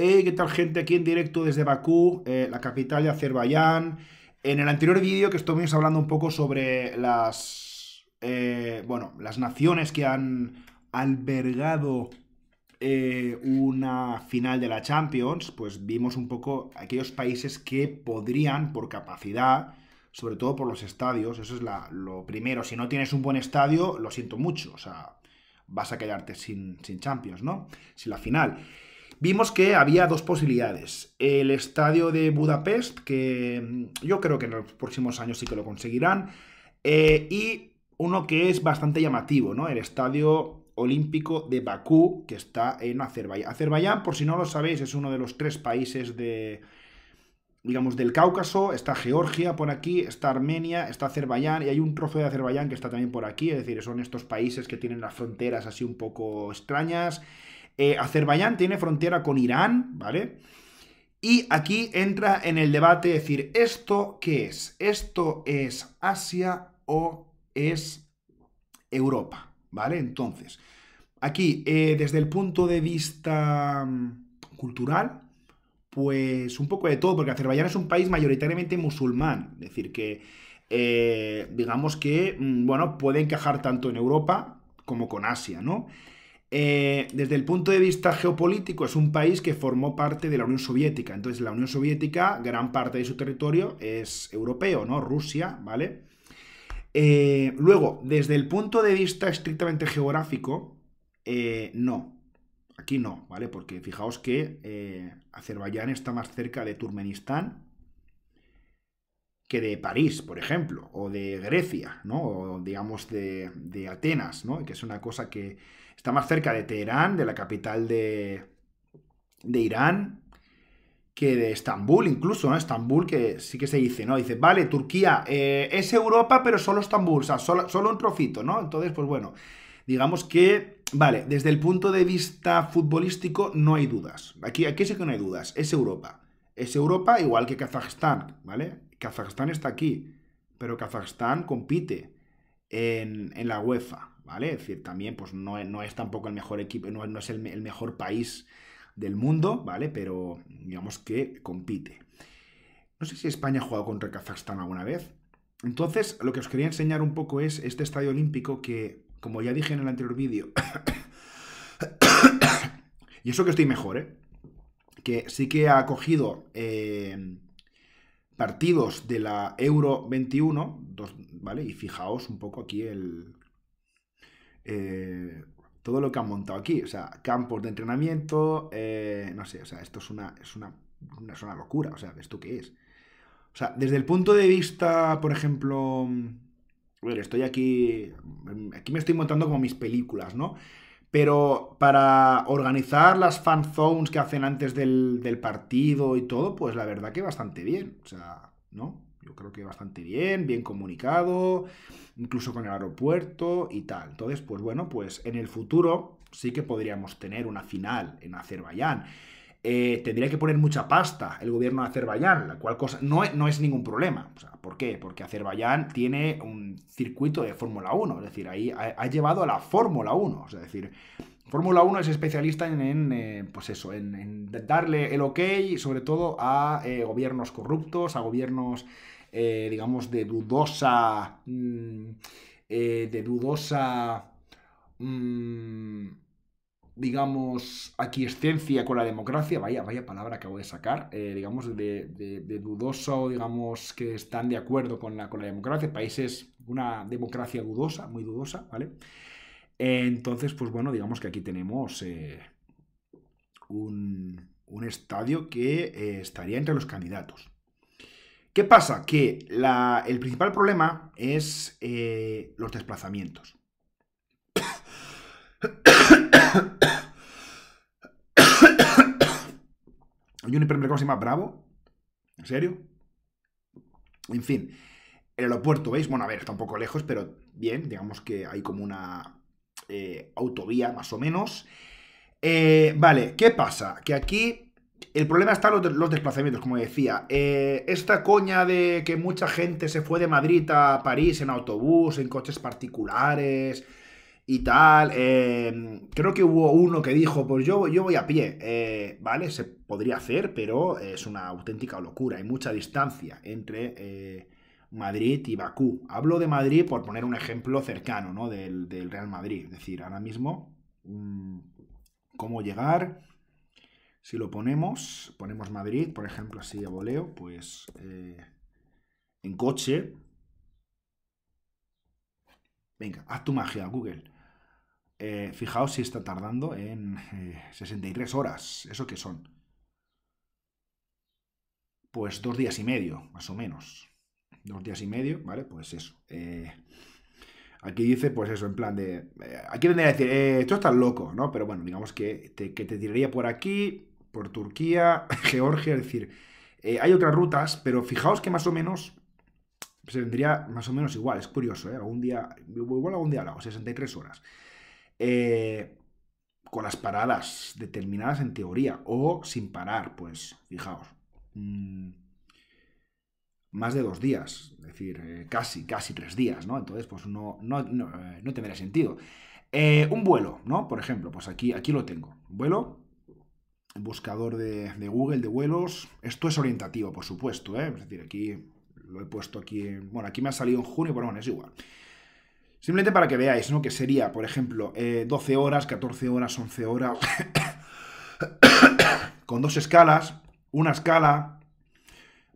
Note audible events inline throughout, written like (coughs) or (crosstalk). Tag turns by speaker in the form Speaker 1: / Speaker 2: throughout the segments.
Speaker 1: Hey, ¿qué tal gente? Aquí en directo desde Bakú, eh, la capital de Azerbaiyán. En el anterior vídeo que estuvimos hablando un poco sobre las, eh, bueno, las naciones que han albergado eh, una final de la Champions, pues vimos un poco aquellos países que podrían, por capacidad, sobre todo por los estadios, eso es lo primero. Si no tienes un buen estadio, lo siento mucho, o sea, vas a quedarte sin, sin Champions, ¿no? Sin la final vimos que había dos posibilidades. El estadio de Budapest, que mm, yo creo que en los próximos años sí que lo conseguirán, eh, y uno que es bastante llamativo, ¿no? El estadio olímpico de Bakú, que está en Azerbaiyán. Azerbaiyán, por si no lo sabéis, es uno de los tres países de, digamos, del Cáucaso, está Georgia por aquí, está Armenia, está Azerbaiyán, y hay un trozo de Azerbaiyán que está también por aquí, es decir, son estos países que tienen las fronteras así un poco extrañas, eh, Azerbaiyán tiene frontera con Irán, ¿vale? Y aquí entra en el debate decir, ¿esto qué es? ¿Esto es Asia o es Europa? ¿Vale? Entonces, aquí, eh, desde el punto de vista mm, cultural, pues un poco de todo, porque Azerbaiyán es un país mayoritariamente musulmán, es decir, que eh, digamos que, mm, bueno, puede encajar tanto en Europa como con Asia, ¿no? Eh, desde el punto de vista geopolítico, es un país que formó parte de la Unión Soviética. Entonces, la Unión Soviética, gran parte de su territorio es europeo, ¿no? Rusia, ¿vale? Eh, luego, desde el punto de vista estrictamente geográfico, eh, no. Aquí no, ¿vale? Porque fijaos que Azerbaiyán está más cerca de Turmenistán que de París, por ejemplo, o de Grecia, ¿no? O digamos de, Atenas, Que es una cosa que Está más cerca de Teherán, de la capital de, de Irán, que de Estambul, incluso, ¿no? Estambul, que sí que se dice, ¿no? Dice, vale, Turquía eh, es Europa, pero solo Estambul, o sea, solo, un trocito, ¿no? Entonces, pues bueno, digamos que, vale, desde el punto de vista futbolístico no hay dudas. Aquí, aquí sí que no hay dudas, es Europa. Es Europa igual que Kazajstán, ¿vale? Kazajstán está aquí, pero Kazajstán compite en, la UEFA, ¿vale? Es decir, también pues no, es tampoco el mejor equipo, no, es el, mejor país del mundo, ¿vale? Pero digamos que compite. No sé si España ha jugado contra Kazajstán alguna vez. Entonces, lo que os quería enseñar un poco es este estadio olímpico que, como ya dije en el anterior vídeo, (coughs) y eso que estoy mejor, ¿eh? Que sí que ha cogido... Eh, partidos de la Euro 21, ¿vale? Y fijaos un poco aquí el... Eh, todo lo que han montado aquí, o sea, campos de entrenamiento, eh, no sé, o sea, esto es una, es una, es una locura, o sea, ¿esto qué es? O sea, desde el punto de vista, por ejemplo, a estoy aquí, aquí me estoy montando como mis películas, ¿no? Pero para organizar las fan zones que hacen antes del, del, partido y todo, pues la verdad que bastante bien. O sea, ¿no? Yo creo que bastante bien, bien comunicado, incluso con el aeropuerto y tal. Entonces, pues bueno, pues en el futuro sí que podríamos tener una final en Azerbaiyán. Eh, tendría que poner mucha pasta el gobierno de Azerbaiyán, la cual cosa no, es ningún problema. O ¿Por qué? Porque Azerbaiyán tiene un circuito de Fórmula 1, es decir, ahí ha, llevado a la Fórmula 1, es decir, Fórmula 1 es especialista en, eh, pues eso, en, darle el ok, sobre todo a eh, gobiernos corruptos, a gobiernos, digamos, de dudosa. Mm, de dudosa. Mm, digamos, esencia con la democracia, vaya, vaya palabra acabo de sacar, eh, digamos, de, dudoso, digamos, que están de acuerdo con la, con la democracia, países, una democracia dudosa, muy dudosa, ¿vale? entonces, pues bueno, digamos que aquí tenemos eh, un, estadio que eh, estaría entre los candidatos. ¿Qué pasa? Que el principal problema es los desplazamientos. Hay un hipermercado más Bravo. ¿En serio? En fin, el aeropuerto, ¿veis? Bueno, a ver, está un poco lejos, pero bien, digamos que hay como una eh, autovía más o menos. Eh, vale, ¿qué pasa? Que aquí el problema está los, los desplazamientos, como decía. Eh, esta coña de que mucha gente se fue de Madrid a París en autobús, en coches particulares, y tal. Em, creo que hubo uno que dijo, pues yo, yo voy a pie. Eh, vale, se podría hacer, pero es una auténtica locura. Hay mucha distancia entre eh, Madrid y Bakú. Hablo de Madrid por poner un ejemplo cercano, ¿no? Del, Real Madrid. Es decir, ahora mismo, mm, ¿cómo llegar? Si lo ponemos, ponemos Madrid, por ejemplo, así a voleo, pues eh, en coche. Venga, haz tu magia, Google. Eh, fijaos si está tardando en 63 eh, horas. ¿Eso que son? Pues dos días y medio, más o menos. Dos días y medio, ¿vale? Pues eso. Eh, aquí dice, pues eso, en plan de... aquí tendría que decir, esto está loco, ¿no? Pero bueno, digamos que te, que tiraría por aquí, por Turquía, (laughs) Georgia, es decir, hay otras rutas, pero fijaos que más o menos se vendría más o menos igual. Es curioso, ¿eh? Algún día, igual algún día, o 63 horas. Eh, con las paradas determinadas en teoría o sin parar, pues fijaos. Mm, más de dos días, es decir, eh, casi, casi tres días, ¿no? Entonces, pues no, no, no, eh, tendría sentido. un vuelo, ¿no? Por ejemplo, pues aquí, aquí lo tengo. Vuelo, buscador de, de, Google, de vuelos. Esto es orientativo, por supuesto, ¿eh? Es decir, aquí lo he puesto aquí, bueno, aquí me ha salido en junio, pero bueno, es igual. Simplemente para que veáis, ¿no? Que sería, por ejemplo, 12 eh, horas, 14 horas, 11 horas, (coughs) con dos escalas, una escala,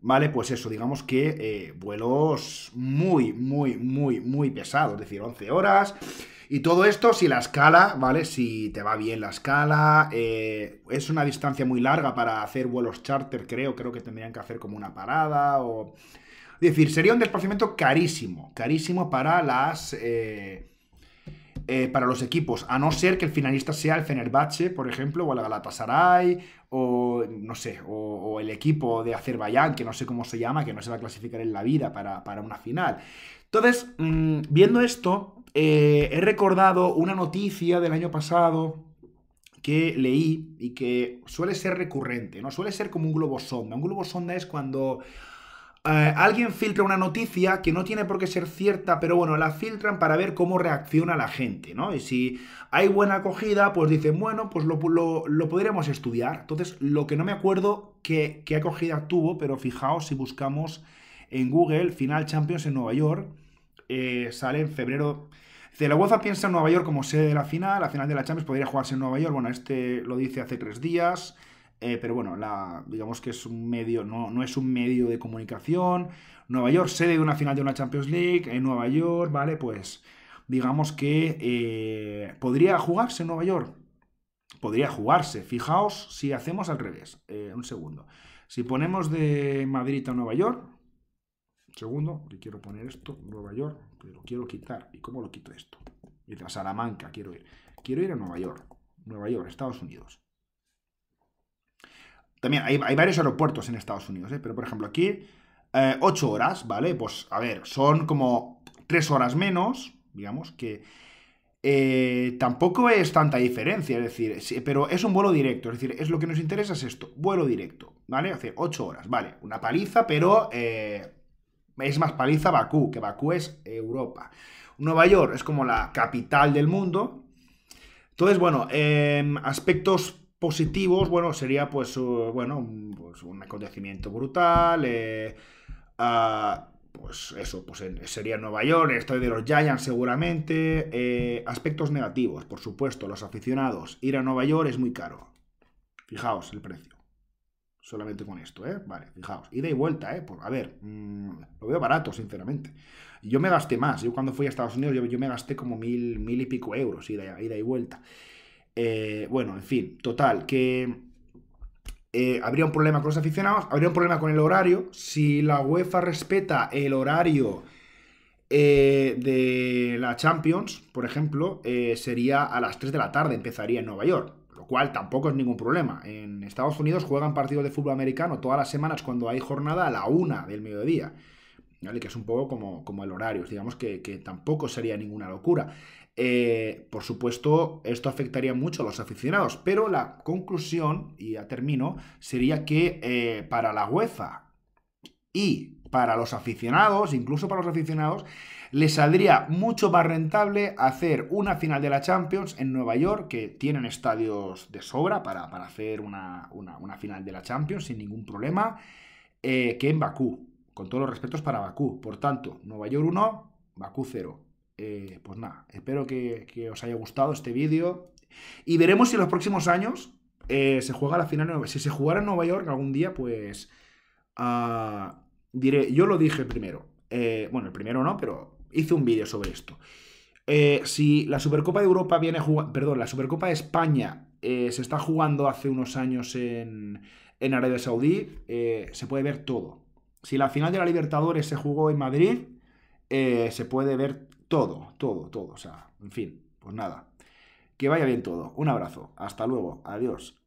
Speaker 1: ¿vale? Pues eso, digamos que eh, vuelos muy, muy, muy, muy pesados, es decir, 11 horas. Y todo esto, si la escala, ¿vale? Si te va bien la escala, eh, es una distancia muy larga para hacer vuelos charter, creo, creo que tendrían que hacer como una parada o es decir, sería un desplazamiento carísimo, carísimo para las... Eh, eh, para los equipos, a no ser que el finalista sea el Fenerbahce, por ejemplo, o el Galatasaray, o no sé, o, el equipo de Azerbaiyán, que no sé cómo se llama, que no se va a clasificar en la vida para, una final. Entonces, mm, viendo esto, eh, he recordado una noticia del año pasado que leí y que suele ser recurrente, ¿no? Suele ser como un globo sonda. Un globo sonda es cuando eh, alguien filtra una noticia que no tiene por qué ser cierta, pero bueno, la filtran para ver cómo reacciona la gente, ¿no? Y si hay buena acogida, pues dicen, bueno, pues lo, lo, estudiar. Entonces, lo que no me acuerdo qué, acogida tuvo, pero fijaos si buscamos en Google Final Champions en Nueva York, eh, sale en febrero. De la UEFA piensa en Nueva York como sede de la final, la final de la Champions podría jugarse en Nueva York, bueno, este lo dice hace tres días. Eh, pero bueno, la, digamos que es un medio, no, es un medio de comunicación. Nueva York, sede de una final de una Champions League, en Nueva York, ¿vale? Pues digamos que eh, podría jugarse en Nueva York. Podría jugarse. Fijaos si hacemos al revés. Eh, un segundo. Si ponemos de Madrid a Nueva York. Un segundo, que quiero poner esto, Nueva York, pero quiero quitar. ¿Y cómo lo quito esto? Y a Salamanca quiero ir. Quiero ir a Nueva York. Nueva York, Estados Unidos. También hay, varios aeropuertos en Estados Unidos, ¿eh? pero por ejemplo aquí, 8 eh, horas, ¿vale? Pues a ver, son como 3 horas menos, digamos, que eh, tampoco es tanta diferencia, es decir, pero es un vuelo directo, es decir, es lo que nos interesa es esto, vuelo directo, ¿vale? Hace 8 horas, vale, una paliza, pero es más paliza Bakú, que Bakú es Europa. Nueva York es como la capital del mundo. Entonces, bueno, em, aspectos Positivos, bueno, sería pues, bueno, pues, un, acontecimiento brutal. Eh, ah, pues eso, pues sería Nueva York, estoy de los Giants seguramente. Eh, aspectos negativos, por supuesto, los aficionados. Ir a Nueva York es muy caro. Fijaos el precio. Solamente con esto, ¿eh? Vale, fijaos. Ida y vuelta, ¿eh? Pues, a ver, mm, lo veo barato, sinceramente. Yo me gasté más. Yo cuando fui a Estados Unidos, yo, me gasté como mil, mil y pico euros, ida y vuelta. Eh, bueno, en fin, total, que eh, habría un problema con los aficionados, habría un problema con el horario. Si la UEFA respeta el horario eh, de la Champions, por ejemplo, sería a las 3 de la tarde, empezaría en Nueva York. Lo cual tampoco es ningún problema. En Estados Unidos juegan partidos de fútbol americano todas las semanas cuando hay jornada a la 1 del mediodía. ¿Vale? Que es un poco como, el horario, digamos que, que, tampoco sería ninguna locura. Eh, por supuesto, esto afectaría mucho a los aficionados, pero la conclusión, y ya termino, sería que eh, para la UEFA y para los aficionados, incluso para los aficionados, les saldría mucho más rentable hacer una final de la Champions en Nueva York, que tienen estadios de sobra para, hacer una, final de la Champions sin ningún problema, eh, que en Bakú, con todos los respetos para Bakú. Por tanto, Nueva York 1, Bakú 0. Eh, pues nada, espero que, os haya gustado este vídeo. Y veremos si en los próximos años eh, se juega la final. Si se jugara en Nueva York algún día, pues. Ah, diré, yo lo dije primero. Eh, bueno, el primero no, pero hice un vídeo sobre esto. si la Supercopa de Europa viene Perdón, la Supercopa de España se está jugando hace unos años en, en Arabia Saudí, se puede ver todo. Si la final de la Libertadores se jugó en Madrid, se puede ver todo, todo, todo. O sea, en fin, pues nada. Que vaya bien todo. Un abrazo. Hasta luego. Adiós.